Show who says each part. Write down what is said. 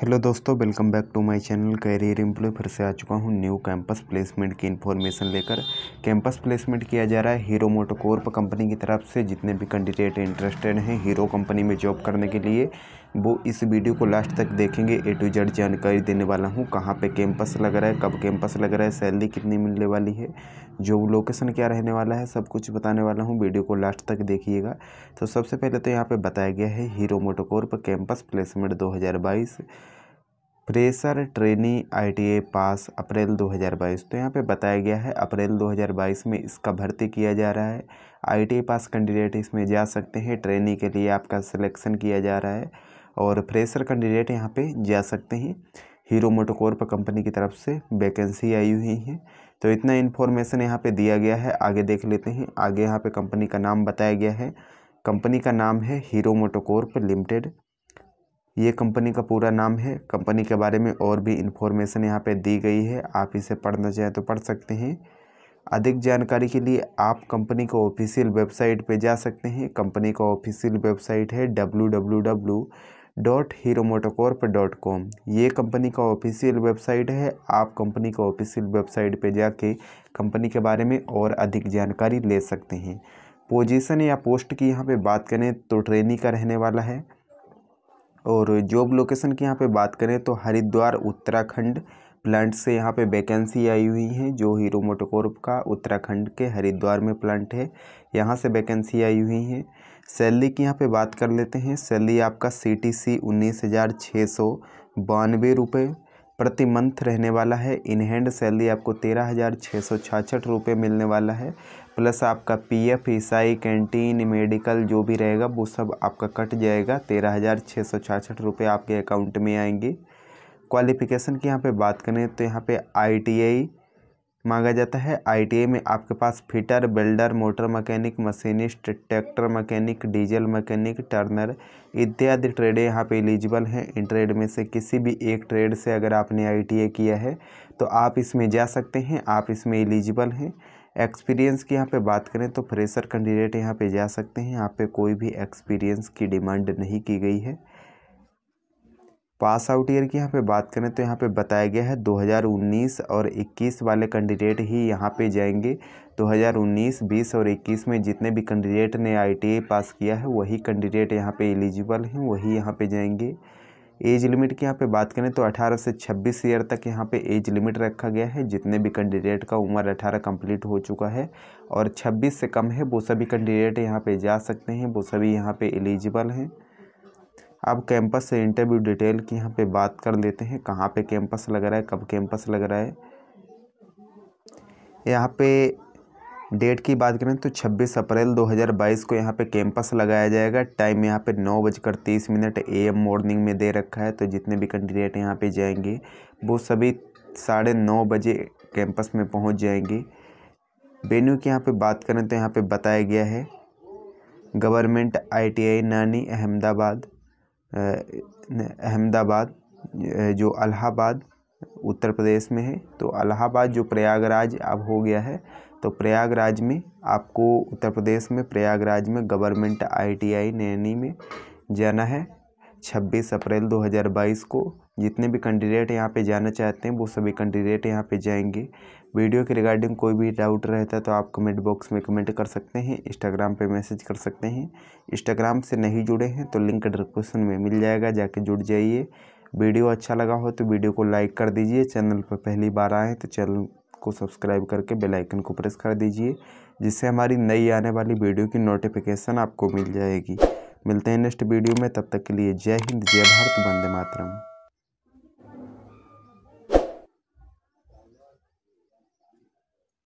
Speaker 1: hello दोस्तों welcome back to my channel career employ फिर से आ चुका हूँ न्यू कैंपस प्लेसमेंट की इन्फॉर्मेशन लेकर कैंपस प्लेसमेंट किया जा रहा है हीरो मोटोकॉर्प कंपनी की तरफ से जितने भी कैंडिडेट इंटरेस्टेड हैं हीरो कंपनी में जॉब करने के लिए वो इस वीडियो को लास्ट तक देखेंगे ए टू जेड जानकारी देने वाला हूँ कहाँ पे कैंपस लग रहा है कब कैंपस लग रहा है सैलरी कितनी मिलने वाली है जो लोकेशन क्या रहने वाला है सब कुछ बताने वाला हूँ वीडियो को लास्ट तक देखिएगा तो सबसे पहले तो यहाँ पर बताया गया है हीरो मोटोकोर्प कैंपस प्लेसमेंट दो fresher trainee ITI pass April 2022 तो यहाँ पे बताया गया है अप्रैल 2022 में इसका भर्ती किया जा रहा है आईटीए पास कैंडिडेट इसमें जा सकते हैं ट्रेनी के लिए आपका सिलेक्शन किया जा रहा है और फ्रेशर कैंडिडेट यहाँ पे जा सकते हैं हीरो मोटोकॉर्प कंपनी की तरफ से वैकेंसी आई हुई है तो इतना इन्फॉर्मेशन यहाँ पे दिया गया है आगे देख लेते हैं आगे यहाँ पे कंपनी का नाम बताया गया है कंपनी का नाम है हीरो मोटोकॉर्प लिमिटेड ये कंपनी का पूरा नाम है कंपनी के बारे में और भी इन्फॉर्मेशन यहाँ पर दी गई है आप इसे पढ़ना चाहें तो पढ़ सकते हैं अधिक जानकारी के लिए आप कंपनी का ऑफिशियल वेबसाइट पर जा सकते हैं कंपनी का ऑफिशियल वेबसाइट है W W W dot Hero MotoCorp dot com ये कंपनी का ऑफिशियल वेबसाइट है आप कंपनी का ऑफिशियल वेबसाइट पे जाके कंपनी के बारे में और अधिक जानकारी ले सकते हैं पोजीशन या पोस्ट की यहाँ पे बात करें तो ट्रेनी का रहने वाला है और जॉब लोकेशन की यहाँ पे बात करें तो हरिद्वार उत्तराखंड प्लांट से यहाँ पे वैकेंसी आई हुई है जो हीरो मोटोकॉर्प का उत्तराखंड के हरिद्वार में प्लांट है यहाँ से वैकेंसी आई हुई है सैलरी की यहाँ पे बात कर लेते हैं सैलरी आपका सी टी सी उन्नीस हज़ार छः सौ बानवे रुपये प्रति मंथ रहने वाला है इन हैंड सैलरी आपको तेरह हज़ार छः सौ छाछठ रुपये मिलने वाला है प्लस आपका पीएफ ईसाई कैंटीन मेडिकल जो भी रहेगा वो सब आपका कट जाएगा तेरह हज़ार छः सौ छाछठ रुपये आपके अकाउंट में आएंगे क्वालिफ़िकेशन की यहाँ पे बात करें तो यहाँ पे आई मांगा जाता है आई में आपके पास fitter builder motor mechanic machinist tractor mechanic diesel mechanic turner इत्यादि ट्रेडें यहाँ पे एलिजिबल हैं इन ट्रेड में से किसी भी एक ट्रेड से अगर आपने आई किया है तो आप इसमें जा सकते हैं आप इसमें एलिजिबल हैं एक्सपीरियंस की यहाँ पे बात करें तो फ्रेशर कैंडिडेट यहाँ पे जा सकते हैं यहाँ पे कोई भी एक्सपीरियंस की डिमांड नहीं की गई है पास आउट ईयर की यहाँ पे बात करें तो यहाँ पे बताया गया है 2019 और 21 वाले कैंडिडेट ही यहाँ पे जाएंगे 2019, 20 और 21 में जितने भी कैंडिडेट ने आई e पास किया है वही कैंडिडेट यहाँ पे एलिजिबल हैं वही यहाँ पे जाएंगे एज लिमिट की यहाँ पे बात करें तो 18 से 26 ईयर तक यहाँ पे एज लिमिट रखा गया है जितने भी कैंडिडेट का उम्र 18 कंप्लीट हो चुका है और 26 से कम है वो सभी कैंडिडेट यहाँ पे जा सकते हैं वो सभी यहाँ पे एलिजिबल हैं अब कैंपस से इंटरव्यू डिटेल की यहाँ पे बात कर लेते हैं कहाँ पे कैंपस लग रहा है कब कैंपस लग रहा है यहाँ पे डेट की बात करें तो 26 अप्रैल 2022 को यहाँ पे कैंपस लगाया जाएगा टाइम यहाँ पे नौ बजकर तीस मिनट ए मॉर्निंग में दे रखा है तो जितने भी कैंडिडेट यहाँ पे जाएंगे वो सभी साढ़े नौ बजे कैंपस में पहुँच जाएंगे वेन्यू की यहाँ पे बात करें तो यहाँ पे बताया गया है गवर्नमेंट आईटीआई नानी अहमदाबाद अहमदाबाद जो अलाहाबाद उत्तर प्रदेश में है तो अलाहाबाद जो प्रयागराज अब हो गया है तो प्रयागराज में आपको उत्तर प्रदेश में प्रयागराज में गवर्नमेंट आईटीआई नैनी में जाना है 26 अप्रैल 2022 को जितने भी कैंडिडेट यहाँ पे जाना चाहते हैं वो सभी कैंडिडेट यहाँ पे जाएंगे वीडियो के रिगार्डिंग कोई भी डाउट रहता है तो आप कमेंट बॉक्स में कमेंट कर सकते हैं इंस्टाग्राम पे मैसेज कर सकते हैं इंस्टाग्राम से नहीं जुड़े हैं तो लिंक डिस्क्रिप्शन में मिल जाएगा जाके जुड़ जाइए वीडियो अच्छा लगा हो तो वीडियो को लाइक कर दीजिए चैनल पर पहली बार आएँ तो चैनल को सब्सक्राइब करके बेलाइकन को प्रेस कर दीजिए जिससे हमारी नई आने वाली वीडियो की नोटिफिकेशन आपको मिल जाएगी मिलते हैं नेक्स्ट वीडियो में तब तक के लिए जय हिंद जय भारत वंदे मातरम